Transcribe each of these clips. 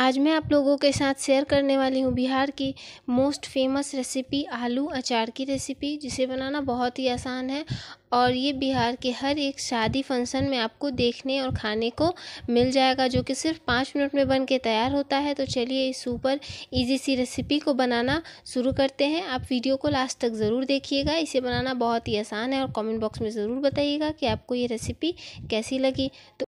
आज मैं आप लोगों के साथ शेयर करने वाली हूँ बिहार की मोस्ट फेमस रेसिपी आलू अचार की रेसिपी जिसे बनाना बहुत ही आसान है और ये बिहार के हर एक शादी फंक्शन में आपको देखने और खाने को मिल जाएगा जो कि सिर्फ पाँच मिनट में बन के तैयार होता है तो चलिए इस सुपर इजी सी रेसिपी को बनाना शुरू करते हैं आप वीडियो को लास्ट तक ज़रूर देखिएगा इसे बनाना बहुत ही आसान है और कमेंट बॉक्स में ज़रूर बताइएगा कि आपको ये रेसिपी कैसी लगी तो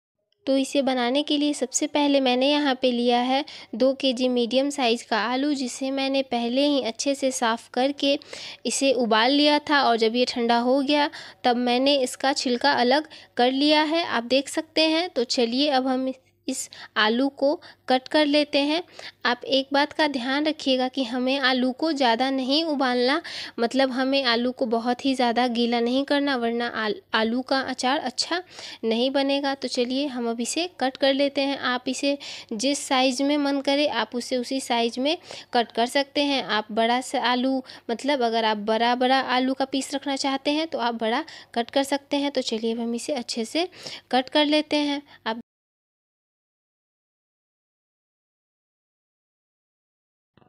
तो इसे बनाने के लिए सबसे पहले मैंने यहाँ पे लिया है दो के जी मीडियम साइज़ का आलू जिसे मैंने पहले ही अच्छे से साफ़ करके इसे उबाल लिया था और जब ये ठंडा हो गया तब मैंने इसका छिलका अलग कर लिया है आप देख सकते हैं तो चलिए अब हम इस आलू को कट कर लेते हैं आप एक बात का ध्यान रखिएगा कि हमें आलू को ज़्यादा नहीं उबालना मतलब हमें आलू को बहुत ही ज़्यादा गीला नहीं करना वरना आल, आलू का अचार अच्छा नहीं बनेगा तो चलिए हम अब इसे कट कर लेते हैं आप इसे जिस साइज़ में मन करे आप उसे उसी साइज़ में कट कर सकते हैं आप बड़ा सा आलू मतलब अगर आप बड़ा बड़ा आलू का पीस रखना चाहते हैं तो आप बड़ा कट कर सकते हैं तो चलिए हम इसे अच्छे से कट कर लेते हैं आप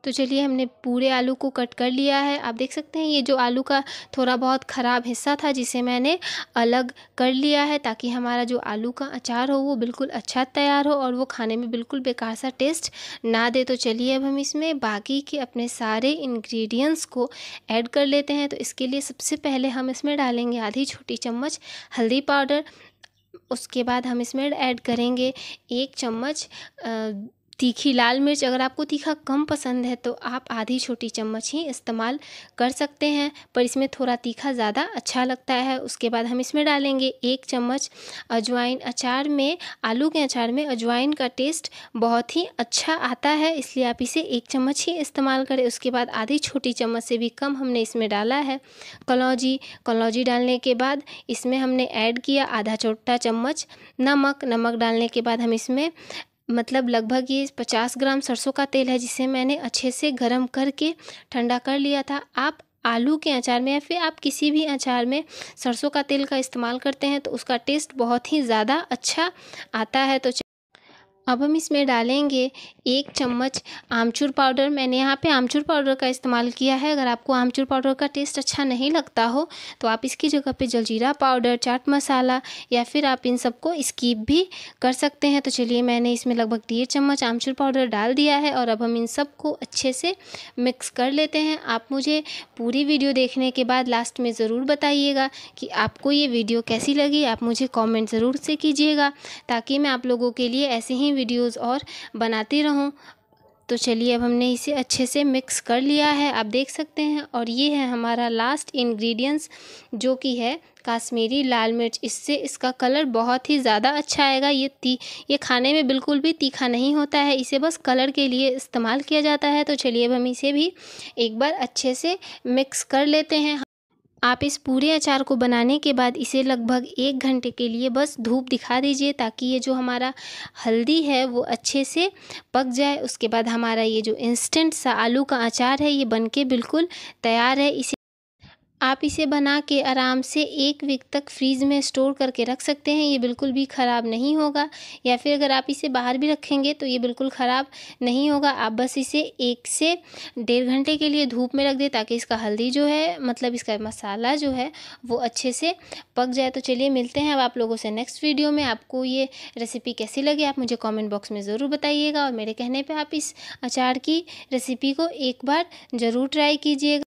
तो चलिए हमने पूरे आलू को कट कर लिया है आप देख सकते हैं ये जो आलू का थोड़ा बहुत ख़राब हिस्सा था जिसे मैंने अलग कर लिया है ताकि हमारा जो आलू का अचार हो वो बिल्कुल अच्छा तैयार हो और वो खाने में बिल्कुल बेकार सा टेस्ट ना दे तो चलिए अब हम इसमें बाकी के अपने सारे इन्ग्रीडियंट्स को ऐड कर लेते हैं तो इसके लिए सबसे पहले हम इसमें डालेंगे आधी छोटी चम्मच हल्दी पाउडर उसके बाद हम इसमें ऐड करेंगे एक चम्मच तीखी लाल मिर्च अगर आपको तीखा कम पसंद है तो आप आधी छोटी चम्मच ही इस्तेमाल कर सकते हैं पर इसमें थोड़ा तीखा ज़्यादा अच्छा लगता है उसके बाद हम इसमें डालेंगे एक चम्मच अजवाइन अचार में आलू के अचार में अजवाइन का टेस्ट बहुत ही अच्छा आता है इसलिए आप इसे एक चम्मच ही इस्तेमाल करें उसके बाद आधी छोटी चम्मच से भी कम हमने इसमें डाला है कलौजी कलौजी डालने के बाद इसमें हमने ऐड किया आधा छोटा चम्मच नमक नमक डालने के बाद हम इसमें मतलब लगभग ये पचास ग्राम सरसों का तेल है जिसे मैंने अच्छे से गर्म करके ठंडा कर लिया था आप आलू के अचार में या फिर आप किसी भी अचार में सरसों का तेल का इस्तेमाल करते हैं तो उसका टेस्ट बहुत ही ज़्यादा अच्छा आता है तो अब हम इसमें डालेंगे एक चम्मच आमचूर पाउडर मैंने यहाँ पे आमचूर पाउडर का इस्तेमाल किया है अगर आपको आमचूर पाउडर का टेस्ट अच्छा नहीं लगता हो तो आप इसकी जगह पे जलजीरा पाउडर चाट मसाला या फिर आप इन सबको स्कीप भी कर सकते हैं तो चलिए मैंने इसमें लगभग डेढ़ चम्मच आमचूर पाउडर डाल दिया है और अब हम इन सबको अच्छे से मिक्स कर लेते हैं आप मुझे पूरी वीडियो देखने के बाद लास्ट में ज़रूर बताइएगा कि आपको ये वीडियो कैसी लगी आप मुझे कॉमेंट ज़रूर से कीजिएगा ताकि मैं आप लोगों के लिए ऐसे ही वीडियोस और बनाती रहूँ तो चलिए अब हमने इसे अच्छे से मिक्स कर लिया है आप देख सकते हैं और ये है हमारा लास्ट इंग्रेडिएंट्स जो कि है काश्मीरी लाल मिर्च इससे इसका कलर बहुत ही ज़्यादा अच्छा आएगा ये ती ये खाने में बिल्कुल भी तीखा नहीं होता है इसे बस कलर के लिए इस्तेमाल किया जाता है तो चलिए अब हम इसे भी एक बार अच्छे से मिक्स कर लेते हैं आप इस पूरे अचार को बनाने के बाद इसे लगभग एक घंटे के लिए बस धूप दिखा दीजिए ताकि ये जो हमारा हल्दी है वो अच्छे से पक जाए उसके बाद हमारा ये जो इंस्टेंट सा आलू का अचार है ये बन के बिल्कुल तैयार है इसे आप इसे बना के आराम से एक वीक तक फ्रीज में स्टोर करके रख सकते हैं ये बिल्कुल भी ख़राब नहीं होगा या फिर अगर आप इसे बाहर भी रखेंगे तो ये बिल्कुल ख़राब नहीं होगा आप बस इसे एक से डेढ़ घंटे के लिए धूप में रख दें ताकि इसका हल्दी जो है मतलब इसका मसाला जो है वो अच्छे से पक जाए तो चलिए मिलते हैं अब आप लोगों से नेक्स्ट वीडियो में आपको ये रेसिपी कैसी लगी आप मुझे कॉमेंट बॉक्स में ज़रूर बताइएगा और मेरे कहने पर आप इस अचार की रेसिपी को एक बार ज़रूर ट्राई कीजिएगा